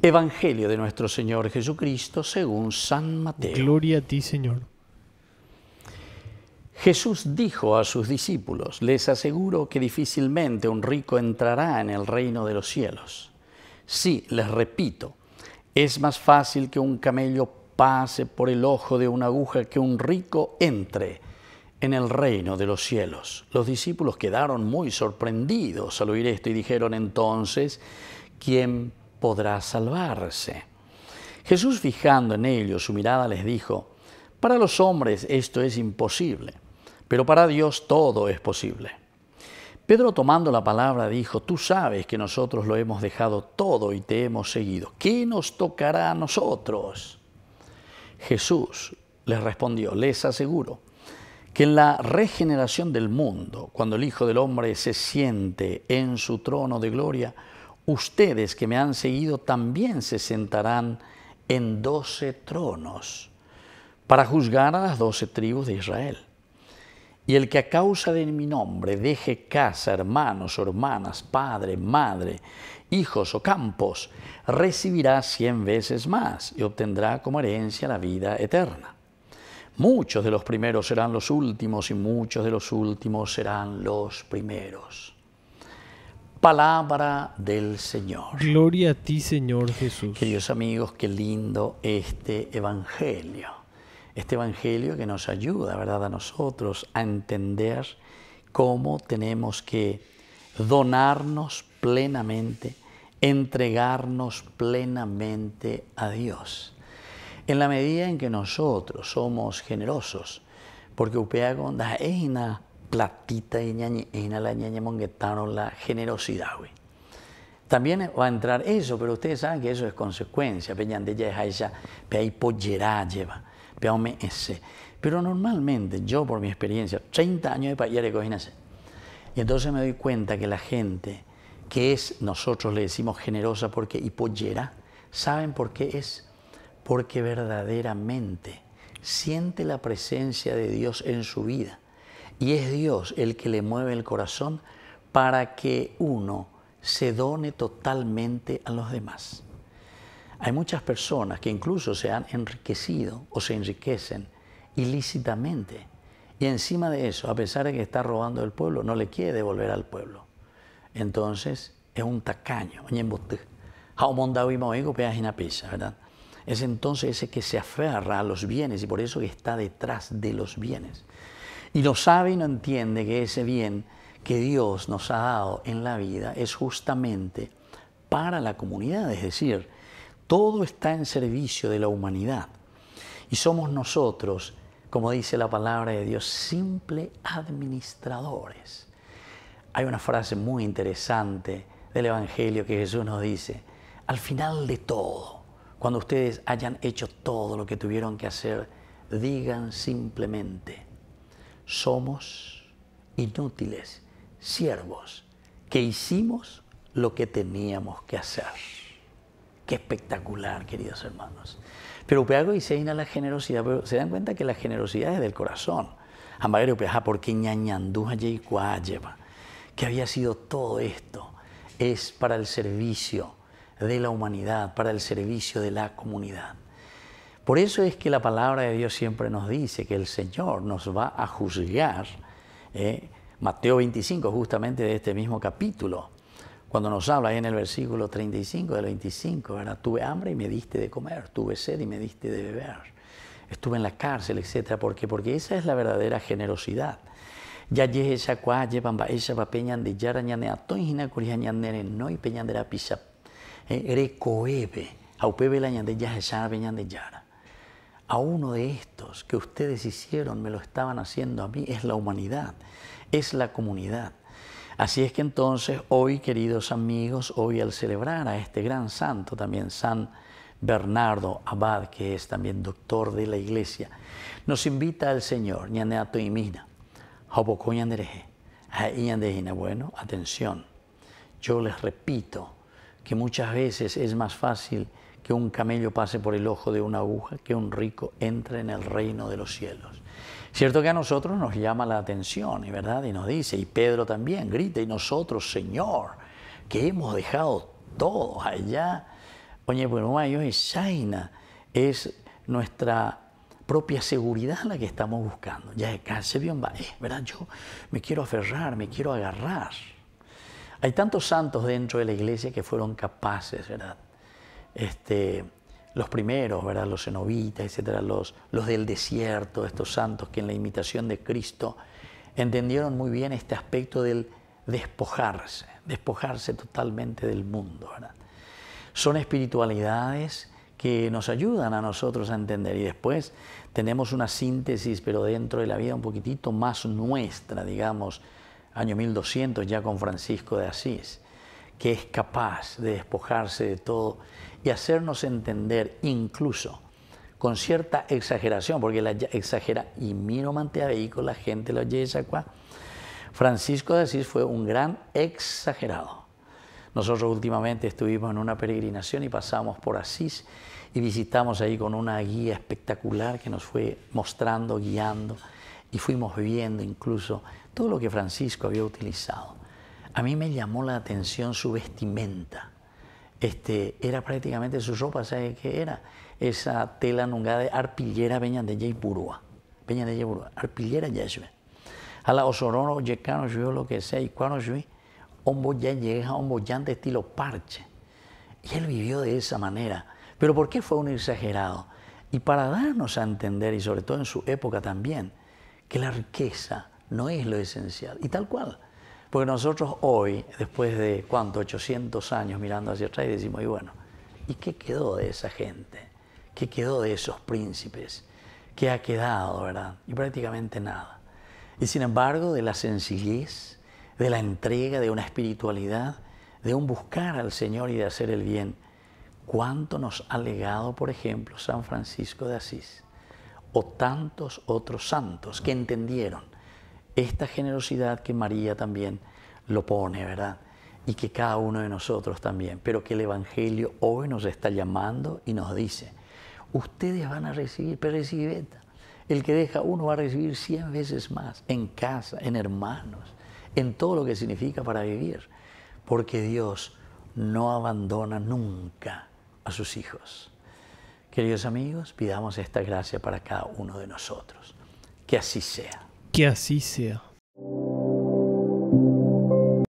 Evangelio de nuestro Señor Jesucristo según San Mateo. Gloria a ti, Señor. Jesús dijo a sus discípulos, les aseguro que difícilmente un rico entrará en el reino de los cielos. Sí, les repito, es más fácil que un camello pase por el ojo de una aguja que un rico entre en el reino de los cielos. Los discípulos quedaron muy sorprendidos al oír esto y dijeron entonces, ¿quién podrá salvarse. Jesús fijando en ellos su mirada les dijo, para los hombres esto es imposible, pero para Dios todo es posible. Pedro tomando la palabra dijo, tú sabes que nosotros lo hemos dejado todo y te hemos seguido. ¿Qué nos tocará a nosotros? Jesús les respondió, les aseguro que en la regeneración del mundo, cuando el Hijo del Hombre se siente en su trono de gloria, ustedes que me han seguido también se sentarán en doce tronos para juzgar a las doce tribus de Israel. Y el que a causa de mi nombre deje casa, hermanos o hermanas, padre, madre, hijos o campos, recibirá cien veces más y obtendrá como herencia la vida eterna. Muchos de los primeros serán los últimos y muchos de los últimos serán los primeros palabra del Señor. Gloria a ti, Señor Jesús. Queridos amigos, qué lindo este Evangelio. Este Evangelio que nos ayuda, ¿verdad?, a nosotros a entender cómo tenemos que donarnos plenamente, entregarnos plenamente a Dios. En la medida en que nosotros somos generosos, porque es una platita de ñaña, la ñaña la generosidad, También va a entrar eso, pero ustedes saben que eso es consecuencia. esa, lleva, ese. Pero normalmente, yo por mi experiencia, 30 años de de Y entonces me doy cuenta que la gente que es, nosotros le decimos generosa porque y pollera, ¿saben por qué es? Porque verdaderamente siente la presencia de Dios en su vida y es Dios el que le mueve el corazón para que uno se done totalmente a los demás. Hay muchas personas que incluso se han enriquecido o se enriquecen ilícitamente. Y encima de eso, a pesar de que está robando al pueblo, no le quiere devolver al pueblo. Entonces es un tacaño, ¿verdad? Es entonces ese que se aferra a los bienes y por eso está detrás de los bienes y lo sabe y no entiende que ese bien que Dios nos ha dado en la vida es justamente para la comunidad, es decir, todo está en servicio de la humanidad. Y somos nosotros, como dice la palabra de Dios, simple administradores. Hay una frase muy interesante del Evangelio que Jesús nos dice, al final de todo, cuando ustedes hayan hecho todo lo que tuvieron que hacer, digan simplemente, somos inútiles, siervos, que hicimos lo que teníamos que hacer. Qué espectacular, queridos hermanos. Pero Upeago Seina la generosidad, pero se dan cuenta que la generosidad es del corazón. Amagre Upeaja, porque y lleva que había sido todo esto, es para el servicio de la humanidad, para el servicio de la comunidad. Por eso es que la palabra de Dios siempre nos dice que el Señor nos va a juzgar. ¿eh? Mateo 25, justamente de este mismo capítulo, cuando nos habla ahí en el versículo 35 del 25, Tuve hambre y me diste de comer, tuve sed y me diste de beber, estuve en la cárcel, etc. ¿Por qué? Porque esa es la verdadera generosidad. Ya esa cuá, de a uno de estos que ustedes hicieron, me lo estaban haciendo a mí, es la humanidad, es la comunidad. Así es que entonces hoy, queridos amigos, hoy al celebrar a este gran santo, también San Bernardo Abad, que es también doctor de la iglesia, nos invita al Señor, ñaneato mina, bueno, atención, yo les repito que muchas veces es más fácil que un camello pase por el ojo de una aguja, que un rico entre en el reino de los cielos. Cierto que a nosotros nos llama la atención, verdad, y nos dice, y Pedro también grita, y nosotros, Señor, que hemos dejado todo allá. Oye, bueno, pues, yo es Shaina es nuestra propia seguridad la que estamos buscando. Ya se bien va, ¿verdad? Yo me quiero aferrar, me quiero agarrar. Hay tantos santos dentro de la iglesia que fueron capaces, ¿verdad? este, los primeros, ¿verdad? los cenobitas, etcétera, los, del desierto, estos santos que en la imitación de Cristo entendieron muy bien este aspecto del despojarse, despojarse totalmente del mundo. Son espiritualidades que nos ayudan a nosotros a entender y después tenemos una síntesis, pero dentro de la vida un poquitito más nuestra, digamos, año 1200 ya con Francisco de Asís que es capaz de despojarse de todo y hacernos entender incluso con cierta exageración, porque la exagera, y miro vehículo la gente lo oye Francisco de Asís fue un gran exagerado. Nosotros últimamente estuvimos en una peregrinación y pasamos por Asís y visitamos ahí con una guía espectacular que nos fue mostrando, guiando y fuimos viendo incluso todo lo que Francisco había utilizado. A mí me llamó la atención su vestimenta. Este, era prácticamente su ropa, ¿sabes qué era? Esa tela nungada de arpillera peña de yeipurua. Peña de yeipurua, arpillera yeshwe. A la osorono, yecano, yo lo que sea, y cuando yo, hombo ya llega, de estilo parche. Y él vivió de esa manera. Pero ¿por qué fue un exagerado? Y para darnos a entender, y sobre todo en su época también, que la riqueza no es lo esencial. Y tal cual. Porque nosotros hoy, después de cuánto, 800 años mirando hacia atrás, decimos, y bueno, ¿y qué quedó de esa gente? ¿Qué quedó de esos príncipes? ¿Qué ha quedado, verdad? Y prácticamente nada. Y sin embargo, de la sencillez, de la entrega, de una espiritualidad, de un buscar al Señor y de hacer el bien, cuánto nos ha legado, por ejemplo, San Francisco de Asís o tantos otros santos que entendieron esta generosidad que María también lo pone, ¿verdad? Y que cada uno de nosotros también, pero que el Evangelio hoy nos está llamando y nos dice, ustedes van a recibir, pero recibid, El que deja uno va a recibir cien veces más, en casa, en hermanos, en todo lo que significa para vivir, porque Dios no abandona nunca a sus hijos. Queridos amigos, pidamos esta gracia para cada uno de nosotros. Que así sea. Merci, sea. Hein.